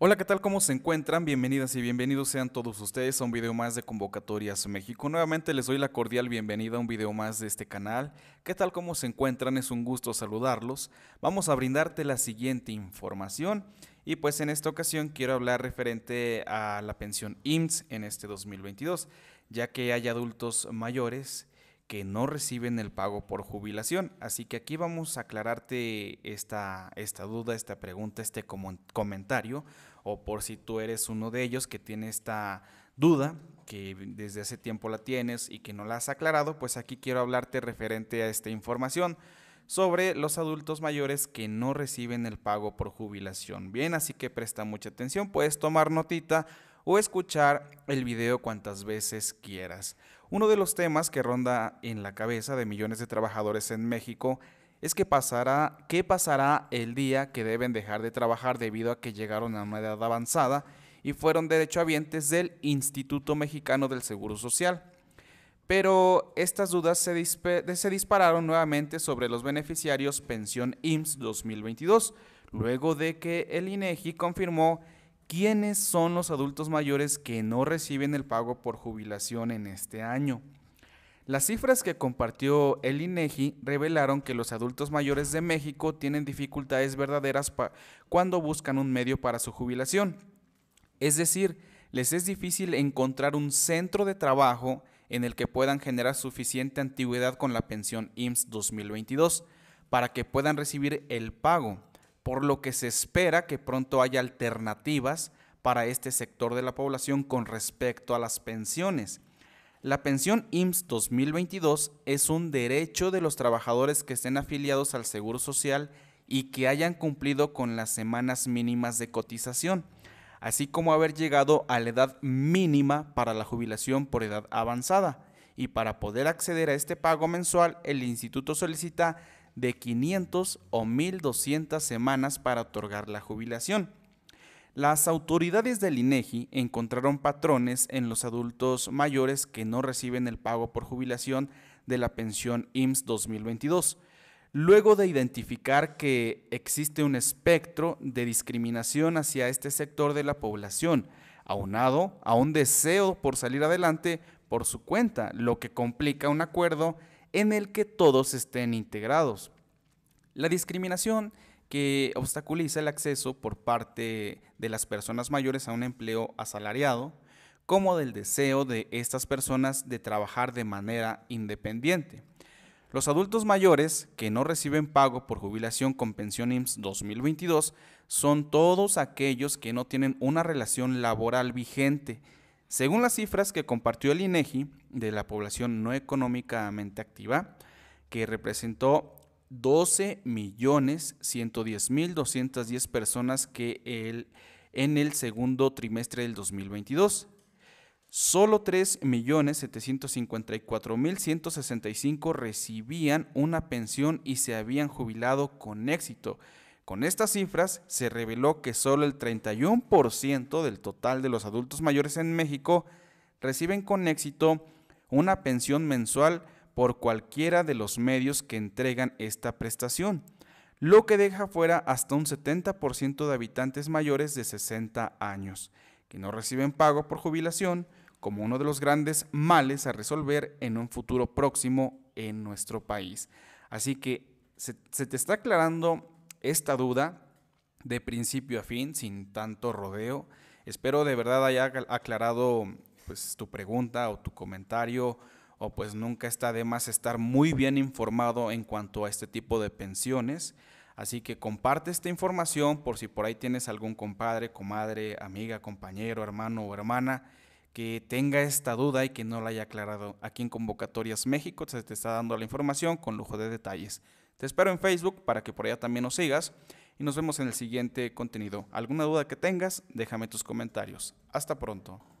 Hola, ¿qué tal? ¿Cómo se encuentran? Bienvenidas y bienvenidos sean todos ustedes a un video más de Convocatorias México. Nuevamente les doy la cordial bienvenida a un video más de este canal. ¿Qué tal? ¿Cómo se encuentran? Es un gusto saludarlos. Vamos a brindarte la siguiente información. Y pues en esta ocasión quiero hablar referente a la pensión IMSS en este 2022, ya que hay adultos mayores que no reciben el pago por jubilación. Así que aquí vamos a aclararte esta, esta duda, esta pregunta, este comentario, o por si tú eres uno de ellos que tiene esta duda, que desde hace tiempo la tienes y que no la has aclarado, pues aquí quiero hablarte referente a esta información sobre los adultos mayores que no reciben el pago por jubilación. Bien, así que presta mucha atención, puedes tomar notita o escuchar el video cuantas veces quieras. Uno de los temas que ronda en la cabeza de millones de trabajadores en México es pasará, qué pasará el día que deben dejar de trabajar debido a que llegaron a una edad avanzada y fueron derechohabientes del Instituto Mexicano del Seguro Social. Pero estas dudas se, se dispararon nuevamente sobre los beneficiarios Pensión IMSS 2022, luego de que el INEGI e confirmó ¿Quiénes son los adultos mayores que no reciben el pago por jubilación en este año? Las cifras que compartió el INEGI e revelaron que los adultos mayores de México tienen dificultades verdaderas cuando buscan un medio para su jubilación. Es decir, les es difícil encontrar un centro de trabajo en el que puedan generar suficiente antigüedad con la pensión IMSS 2022 para que puedan recibir el pago por lo que se espera que pronto haya alternativas para este sector de la población con respecto a las pensiones. La pensión IMSS 2022 es un derecho de los trabajadores que estén afiliados al Seguro Social y que hayan cumplido con las semanas mínimas de cotización, así como haber llegado a la edad mínima para la jubilación por edad avanzada. Y para poder acceder a este pago mensual, el instituto solicita de 500 o 1200 semanas para otorgar la jubilación. Las autoridades del INEGI e encontraron patrones en los adultos mayores que no reciben el pago por jubilación de la pensión IMSS 2022. Luego de identificar que existe un espectro de discriminación hacia este sector de la población, aunado a un deseo por salir adelante por su cuenta, lo que complica un acuerdo en el que todos estén integrados. La discriminación que obstaculiza el acceso por parte de las personas mayores a un empleo asalariado, como del deseo de estas personas de trabajar de manera independiente. Los adultos mayores que no reciben pago por jubilación con pensión IMSS 2022 son todos aquellos que no tienen una relación laboral vigente según las cifras que compartió el INEGI e de la población no económicamente activa, que representó 12.110.210 personas que en el segundo trimestre del 2022. Solo 3.754.165 recibían una pensión y se habían jubilado con éxito, con estas cifras, se reveló que solo el 31% del total de los adultos mayores en México reciben con éxito una pensión mensual por cualquiera de los medios que entregan esta prestación, lo que deja fuera hasta un 70% de habitantes mayores de 60 años, que no reciben pago por jubilación como uno de los grandes males a resolver en un futuro próximo en nuestro país. Así que se, se te está aclarando esta duda de principio a fin, sin tanto rodeo. Espero de verdad haya aclarado pues, tu pregunta o tu comentario, o pues nunca está de más estar muy bien informado en cuanto a este tipo de pensiones. Así que comparte esta información por si por ahí tienes algún compadre, comadre, amiga, compañero, hermano o hermana que tenga esta duda y que no la haya aclarado. Aquí en Convocatorias México se te está dando la información con lujo de detalles. Te espero en Facebook para que por allá también nos sigas y nos vemos en el siguiente contenido. ¿Alguna duda que tengas? Déjame tus comentarios. Hasta pronto.